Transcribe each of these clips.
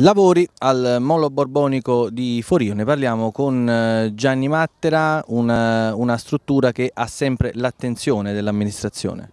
Lavori al Molo Borbonico di Forio, ne parliamo con eh, Gianni Mattera, una, eh, una struttura che ha sempre l'attenzione dell'amministrazione.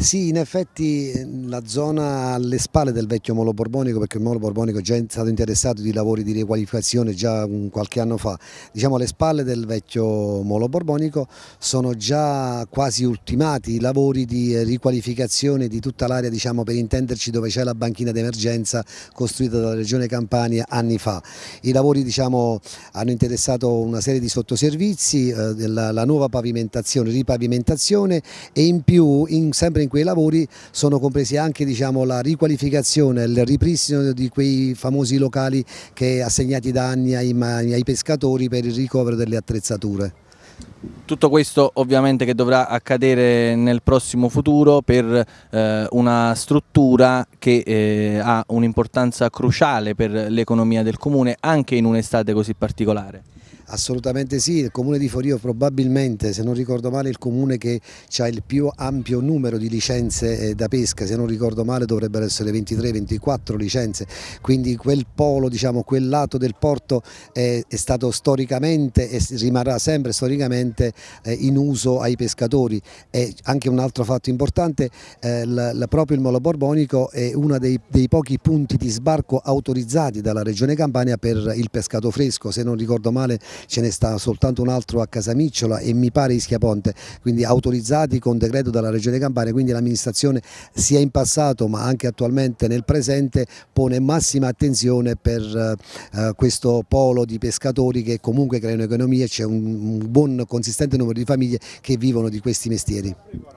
Sì, in effetti ehm, la zona alle spalle del vecchio Molo Borbonico, perché il Molo Borbonico è già stato interessato di lavori di riqualificazione già qualche anno fa, diciamo alle spalle del vecchio Molo Borbonico sono già quasi ultimati i lavori di eh, riqualificazione di tutta l'area, diciamo per intenderci dove c'è la banchina d'emergenza costruita dalla Regione Campania anni fa. I lavori diciamo, hanno interessato una serie di sottoservizi, eh, la, la, nuova pavimentazione, ripavimentazione e in più in, sempre in in quei lavori sono compresi anche diciamo, la riqualificazione, il ripristino di quei famosi locali che assegnati da anni ai, ai pescatori per il ricovero delle attrezzature. Tutto questo ovviamente che dovrà accadere nel prossimo futuro per eh, una struttura che eh, ha un'importanza cruciale per l'economia del comune anche in un'estate così particolare. Assolutamente sì, il comune di Forio probabilmente, se non ricordo male, il comune che ha il più ampio numero di licenze eh, da pesca, se non ricordo male dovrebbero essere 23-24 licenze, quindi quel polo, diciamo, quel lato del porto è, è stato storicamente e rimarrà sempre storicamente eh, in uso ai pescatori. E anche un altro fatto importante, eh, la, la, proprio il Molo Borbonico è uno dei, dei pochi punti di sbarco autorizzati dalla Regione Campania per il pescato fresco, se non ricordo male ce ne sta soltanto un altro a Casamicciola e mi pare Ischiaponte, quindi autorizzati con decreto dalla Regione Campania, quindi l'amministrazione sia in passato ma anche attualmente nel presente pone massima attenzione per eh, eh, questo polo di pescatori che comunque creano economia, e c'è un, un buon consistente numero di famiglie che vivono di questi mestieri.